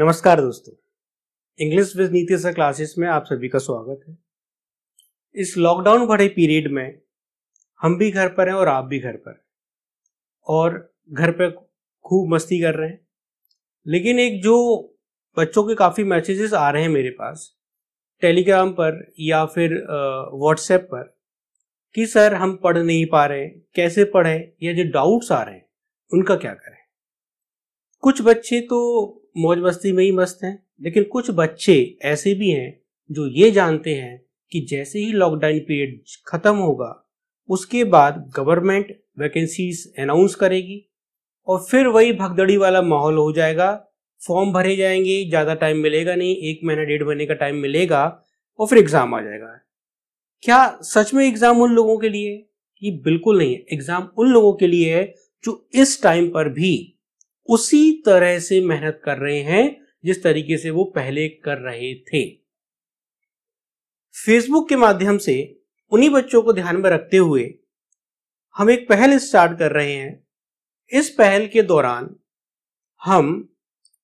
नमस्कार दोस्तों English with Niti sir classes में आप सभी का स्वागत है इस लॉकडाउन भरे पीरियड में हम भी घर पर हैं और आप भी घर पर और घर पर खूब मस्ती कर रहे हैं लेकिन एक जो बच्चों के काफ़ी मैसेजेस आ रहे हैं मेरे पास टेलीग्राम पर या फिर व्हाट्सएप पर कि सर हम पढ़ नहीं पा रहे कैसे पढ़ें या जो डाउट्स आ रहे हैं उनका क्या करें कुछ बच्चे तो मौज मस्ती में ही मस्त हैं लेकिन कुछ बच्चे ऐसे भी हैं जो ये जानते हैं कि जैसे ही लॉकडाउन पीरियड ख़त्म होगा उसके बाद गवर्नमेंट वैकेंसीज अनाउंस करेगी और फिर वही भगदड़ी वाला माहौल हो जाएगा फॉर्म भरे जाएंगे ज़्यादा टाइम मिलेगा नहीं एक महीना डेढ़ महीने का टाइम मिलेगा और फिर एग्ज़ाम आ जाएगा क्या सच में एग्ज़ाम उन लोगों के लिए ये बिल्कुल नहीं है एग्ज़ाम उन लोगों के लिए है जो इस टाइम पर भी उसी तरह से मेहनत कर रहे हैं जिस तरीके से वो पहले कर रहे थे फेसबुक के माध्यम से उन्हीं बच्चों को ध्यान में रखते हुए हम एक पहल स्टार्ट कर रहे हैं इस पहल के दौरान हम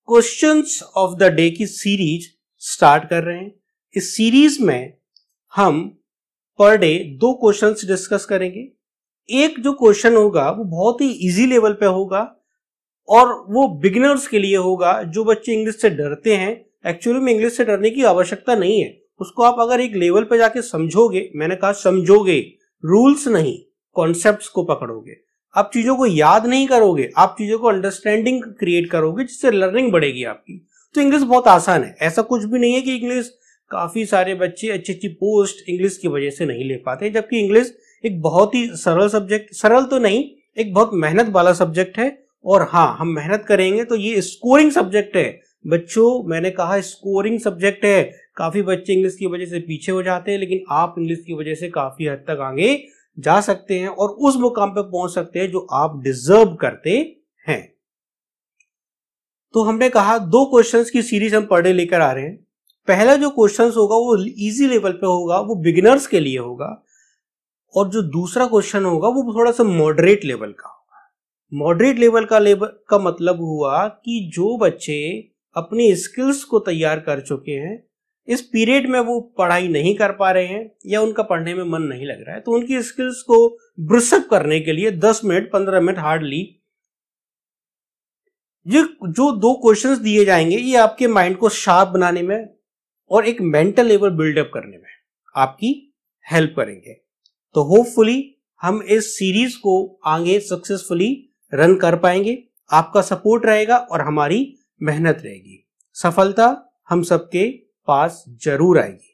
क्वेश्चंस ऑफ द डे की सीरीज स्टार्ट कर रहे हैं इस सीरीज में हम पर डे दो क्वेश्चंस डिस्कस करेंगे एक जो क्वेश्चन होगा वो बहुत ही इजी लेवल पे होगा और वो बिगिनर्स के लिए होगा जो बच्चे इंग्लिश से डरते हैं एक्चुअली में इंग्लिश से डरने की आवश्यकता नहीं है उसको आप अगर एक लेवल पे जाके समझोगे मैंने कहा समझोगे रूल्स नहीं कॉन्सेप्ट को पकड़ोगे आप चीजों को याद नहीं करोगे आप चीजों को अंडरस्टैंडिंग क्रिएट करोगे जिससे लर्निंग बढ़ेगी आपकी तो इंग्लिश बहुत आसान है ऐसा कुछ भी नहीं है कि इंग्लिश काफी सारे बच्चे अच्छी अच्छी पोस्ट इंग्लिश की वजह से नहीं ले पाते जबकि इंग्लिश एक बहुत ही सरल सब्जेक्ट सरल तो नहीं एक बहुत मेहनत वाला सब्जेक्ट है और हाँ हम मेहनत करेंगे तो ये स्कोरिंग सब्जेक्ट है बच्चों मैंने कहा स्कोरिंग सब्जेक्ट है काफी बच्चे इंग्लिश की वजह से पीछे हो जाते हैं लेकिन आप इंग्लिश की वजह से काफी हद तक आगे जा सकते हैं और उस मुकाम पर पहुंच सकते हैं जो आप डिजर्व करते हैं तो हमने कहा दो क्वेश्चंस की सीरीज हम पढ़े लेकर आ रहे हैं पहला जो क्वेश्चन होगा वो इजी लेवल पे होगा वो बिगिनर्स के लिए होगा और जो दूसरा क्वेश्चन होगा वो थोड़ा सा मॉडरेट लेवल का मॉडरेट लेवल का लेवल का मतलब हुआ कि जो बच्चे अपनी स्किल्स को तैयार कर चुके हैं इस पीरियड में वो पढ़ाई नहीं कर पा रहे हैं या उनका पढ़ने में मन नहीं लग रहा है तो उनकी स्किल्स को ब्रशअप करने के लिए 10 मिनट 15 मिनट हार्डली ये जो दो क्वेश्चंस दिए जाएंगे ये आपके माइंड को शार्प बनाने में और एक मेंटल लेवल बिल्डअप करने में आपकी हेल्प करेंगे तो होपफुली हम इस सीरीज को आगे सक्सेसफुली रन कर पाएंगे आपका सपोर्ट रहेगा और हमारी मेहनत रहेगी सफलता हम सबके पास जरूर आएगी